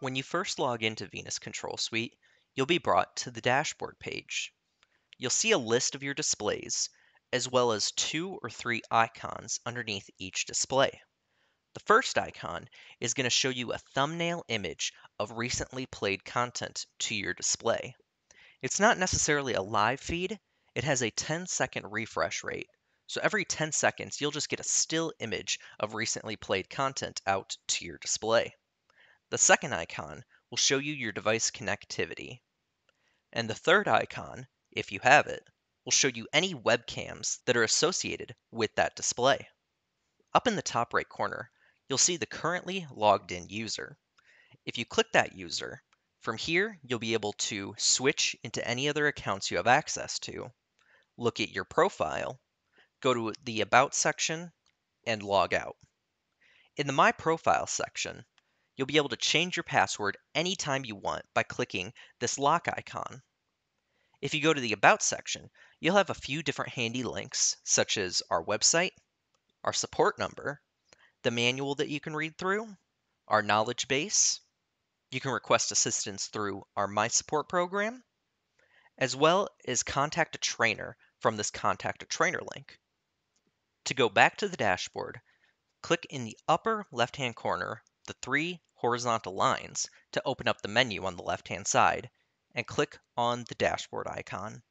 When you first log into Venus Control Suite, you'll be brought to the dashboard page. You'll see a list of your displays, as well as two or three icons underneath each display. The first icon is going to show you a thumbnail image of recently played content to your display. It's not necessarily a live feed, it has a 10 second refresh rate. So every 10 seconds, you'll just get a still image of recently played content out to your display. The second icon will show you your device connectivity. And the third icon, if you have it, will show you any webcams that are associated with that display. Up in the top right corner, you'll see the currently logged in user. If you click that user, from here you'll be able to switch into any other accounts you have access to, look at your profile, go to the About section, and log out. In the My Profile section, You'll be able to change your password anytime you want by clicking this lock icon. If you go to the About section, you'll have a few different handy links, such as our website, our support number, the manual that you can read through, our knowledge base. You can request assistance through our My Support program, as well as contact a trainer from this Contact a Trainer link. To go back to the dashboard, click in the upper left hand corner the three horizontal lines to open up the menu on the left hand side and click on the dashboard icon.